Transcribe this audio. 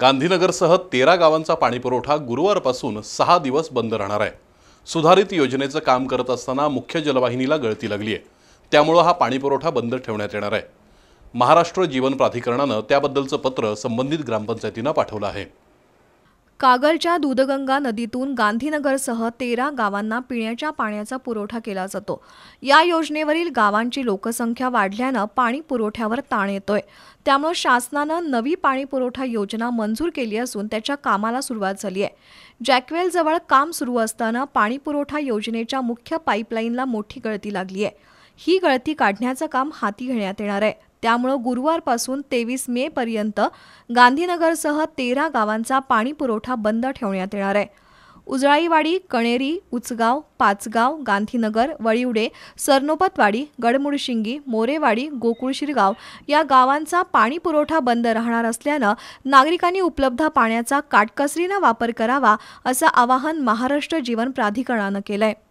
गांधीनगरसह तेरा गावांचा पाणीपुरवठा गुरुवारपासून सहा दिवस बंद राहणार आहे सुधारित योजनेचं काम करत असताना मुख्य जलवाहिनीला गळती लागली आहे त्यामुळं हा पाणीपुरवठा बंद ठेवण्यात येणार आहे महाराष्ट्र जीवन प्राधिकरणानं त्याबद्दलचं पत्र संबंधित ग्रामपंचायतींना पाठवलं आहे कागलच्या दूधगंगा नदीतून गांधीनगरसह तेरा गावांना पिण्याच्या पाण्याचा पुरवठा केला जातो या योजनेवरील गावांची लोकसंख्या वाढल्यानं पाणी पुरवठ्यावर ताण येतोय त्यामुळे शासनानं नवी पाणी पुरवठा योजना मंजूर केली असून त्याच्या कामाला सुरुवात झाली आहे जॅकवेलजवळ काम सुरू असताना पाणी पुरवठा योजनेच्या मुख्य पाईपलाईनला मोठी गळती लागली आहे ही गळती काढण्याचं काम हाती घेण्यात येणार आहे त्यामुळं गुरुवारपासून तेवीस मे पर्यंत गांधीनगरसह तेरा गावांचा पाणी पुरवठा बंद ठेवण्यात येणार आहे उजळाईवाडी कणेरी उचगाव पाचगाव गांधीनगर वळिवडे सरनोपतवाडी गडमुडशिंगी मोरेवाडी गोकुळशिरगाव या गावांचा पाणी पुरवठा बंद राहणार असल्यानं नागरिकांनी उपलब्ध पाण्याचा काटकसरीनं वापर करावा असं आवाहन महाराष्ट्र जीवन प्राधिकरणानं केलं आहे